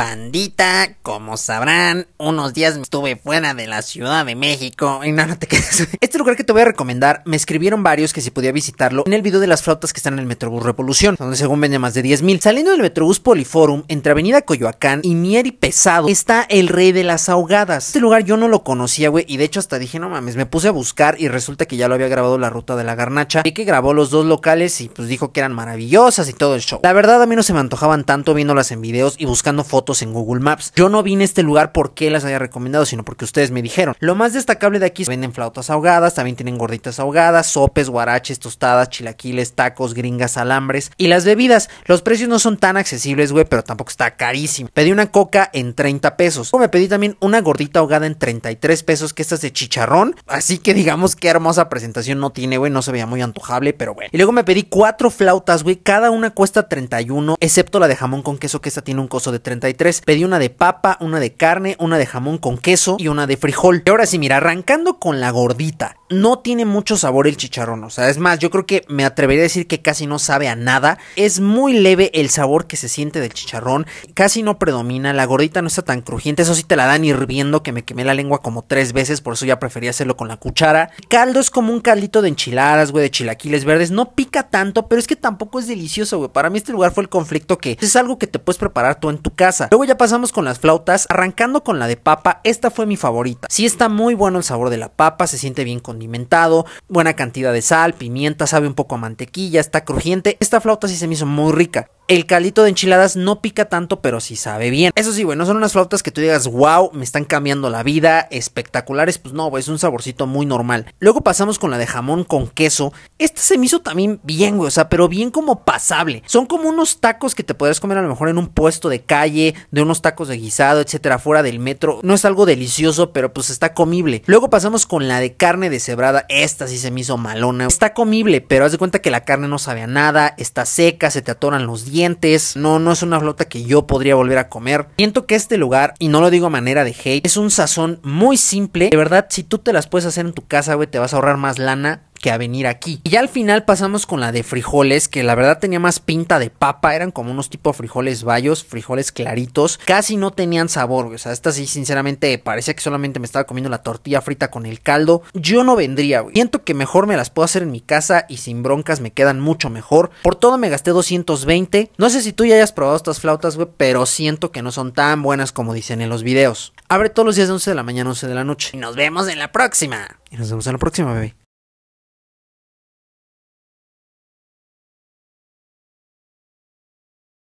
bandita, como sabrán, unos días estuve fuera de la Ciudad de México y nada, te quedas Este lugar que te voy a recomendar, me escribieron varios que si podía visitarlo en el video de las flautas que están en el Metrobús Revolución, donde según vende más de 10 mil, Saliendo del Metrobús Poliforum, entre Avenida Coyoacán y Mier Pesado, está el Rey de las Ahogadas. Este lugar yo no lo conocía, güey, y de hecho hasta dije, no mames, me puse a buscar y resulta que ya lo había grabado la ruta de la garnacha y que grabó los dos locales y pues dijo que eran maravillosas y todo el show. La verdad a mí no se me antojaban tanto viéndolas en videos y buscando fotos en Google Maps. Yo no vine a este lugar porque las haya recomendado, sino porque ustedes me dijeron. Lo más destacable de aquí venden flautas ahogadas, también tienen gorditas ahogadas, sopes, guaraches, tostadas, chilaquiles, tacos, gringas, alambres y las bebidas. Los precios no son tan accesibles, güey, pero tampoco está carísimo. Pedí una coca en 30 pesos. O me pedí también una gordita ahogada en 33 pesos, que esta es de chicharrón. Así que digamos que hermosa presentación no tiene, güey, no se veía muy antojable, pero bueno. Y luego me pedí cuatro flautas, güey, cada una cuesta 31, excepto la de jamón con queso, que esta tiene un costo de 33 pedí una de papa, una de carne, una de jamón con queso y una de frijol. Y ahora sí, mira, arrancando con la gordita. No tiene mucho sabor el chicharrón, o sea, es más, yo creo que me atrevería a decir que casi no sabe a nada. Es muy leve el sabor que se siente del chicharrón, casi no predomina, la gordita no está tan crujiente, eso sí te la dan hirviendo que me quemé la lengua como tres veces, por eso ya prefería hacerlo con la cuchara. Caldo es como un caldito de enchiladas, güey, de chilaquiles verdes, no pica tanto, pero es que tampoco es delicioso, güey. Para mí este lugar fue el conflicto que es algo que te puedes preparar tú en tu casa Luego ya pasamos con las flautas, arrancando con la de papa, esta fue mi favorita. Sí está muy bueno el sabor de la papa, se siente bien condimentado, buena cantidad de sal, pimienta, sabe un poco a mantequilla, está crujiente. Esta flauta sí se me hizo muy rica. El calito de enchiladas no pica tanto, pero sí sabe bien. Eso sí, güey, no son unas flautas que tú digas, wow, me están cambiando la vida, espectaculares. Pues no, güey, es un saborcito muy normal. Luego pasamos con la de jamón con queso. Esta se me hizo también bien, güey, o sea, pero bien como pasable. Son como unos tacos que te podrías comer a lo mejor en un puesto de calle, de unos tacos de guisado, etcétera, fuera del metro. No es algo delicioso, pero pues está comible. Luego pasamos con la de carne deshebrada. Esta sí se me hizo malona. Está comible, pero haz de cuenta que la carne no sabe a nada, está seca, se te atoran los dientes no, no es una flota que yo podría volver a comer. Siento que este lugar, y no lo digo a manera de hate, es un sazón muy simple. De verdad, si tú te las puedes hacer en tu casa, güey, te vas a ahorrar más lana que a venir aquí. Y ya al final pasamos con la de frijoles, que la verdad tenía más pinta de papa, eran como unos de frijoles bayos, frijoles claritos, casi no tenían sabor, o sea, esta sí sinceramente parecía que solamente me estaba comiendo la tortilla frita con el caldo. Yo no vendría, güey. Siento que mejor me las puedo hacer en mi casa y sin broncas me quedan mucho mejor. Por todo me gasté 220. No sé si tú ya hayas probado estas flautas, güey, pero siento que no son tan buenas como dicen en los videos. Abre todos los días de 11 de la mañana, 11 de la noche. Y nos vemos en la próxima. Y nos vemos en la próxima, bebé.